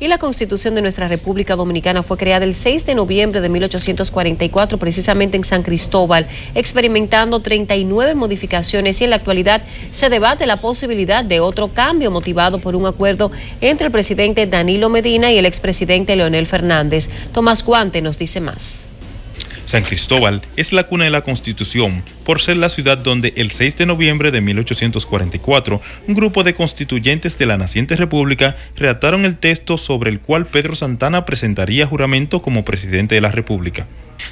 y la Constitución de nuestra República Dominicana fue creada el 6 de noviembre de 1844 precisamente en San Cristóbal, experimentando 39 modificaciones y en la actualidad se debate la posibilidad de otro cambio motivado por un acuerdo entre el presidente Danilo Medina y el expresidente Leonel Fernández. Tomás Guante nos dice más. San Cristóbal es la cuna de la Constitución por ser la ciudad donde el 6 de noviembre de 1844 un grupo de constituyentes de la naciente república redactaron el texto sobre el cual Pedro Santana presentaría juramento como presidente de la república.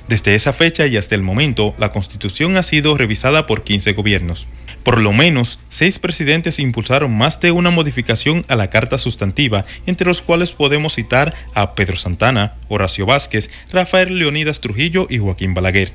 Desde esa fecha y hasta el momento, la Constitución ha sido revisada por 15 gobiernos. Por lo menos, seis presidentes impulsaron más de una modificación a la Carta Sustantiva, entre los cuales podemos citar a Pedro Santana, Horacio Vázquez, Rafael Leonidas Trujillo y Joaquín Balaguer.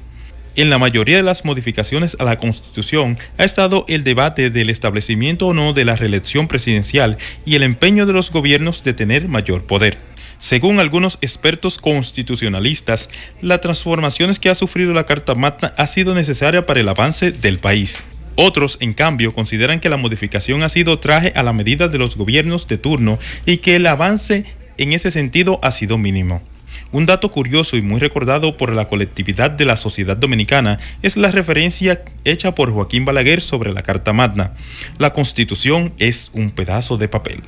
En la mayoría de las modificaciones a la Constitución ha estado el debate del establecimiento o no de la reelección presidencial y el empeño de los gobiernos de tener mayor poder. Según algunos expertos constitucionalistas, las transformaciones que ha sufrido la Carta Magna ha sido necesaria para el avance del país. Otros, en cambio, consideran que la modificación ha sido traje a la medida de los gobiernos de turno y que el avance en ese sentido ha sido mínimo. Un dato curioso y muy recordado por la colectividad de la sociedad dominicana es la referencia hecha por Joaquín Balaguer sobre la Carta Magna. La Constitución es un pedazo de papel.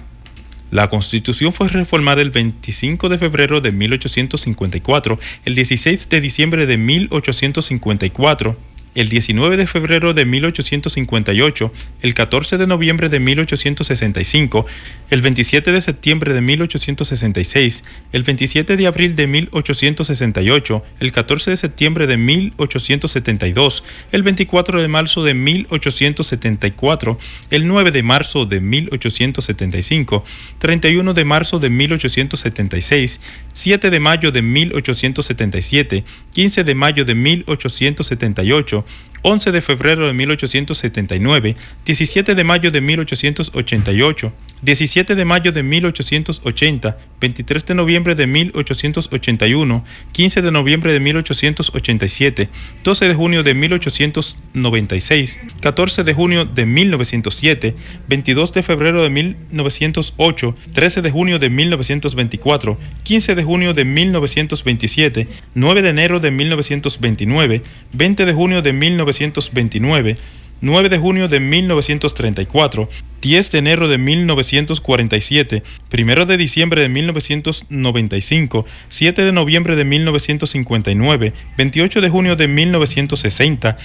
La Constitución fue reformada el 25 de febrero de 1854, el 16 de diciembre de 1854, el 19 de febrero de 1858, el 14 de noviembre de 1865, el 27 de septiembre de 1866, el 27 de abril de 1868, el 14 de septiembre de 1872, el 24 de marzo de 1874, el 9 de marzo de 1875, 31 de marzo de 1876, 7 de mayo de 1877, 15 de mayo de 1878, 11 de febrero de 1879, 17 de mayo de 1888, 17 de mayo de 1880, 23 de noviembre de 1881, 15 de noviembre de 1887, 12 de junio de 1896, 14 de junio de 1907, 22 de febrero de 1908, 13 de junio de 1924, 15 de junio de 1927, 9 de enero de 1929, 20 de junio de 1929, 9 de junio de 1934, 10 de enero de 1947, 1 de diciembre de 1995, 7 de noviembre de 1959, 28 de junio de 1960,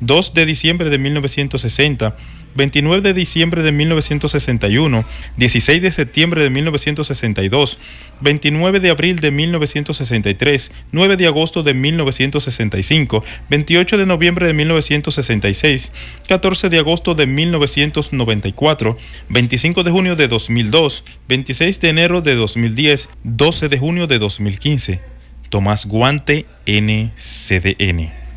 2 de diciembre de 1960, 29 de diciembre de 1961, 16 de septiembre de 1962, 29 de abril de 1963, 9 de agosto de 1965, 28 de noviembre de 1966, 14 de agosto de 1994, 25 de junio de 2002, 26 de enero de 2010, 12 de junio de 2015. Tomás Guante, NCDN.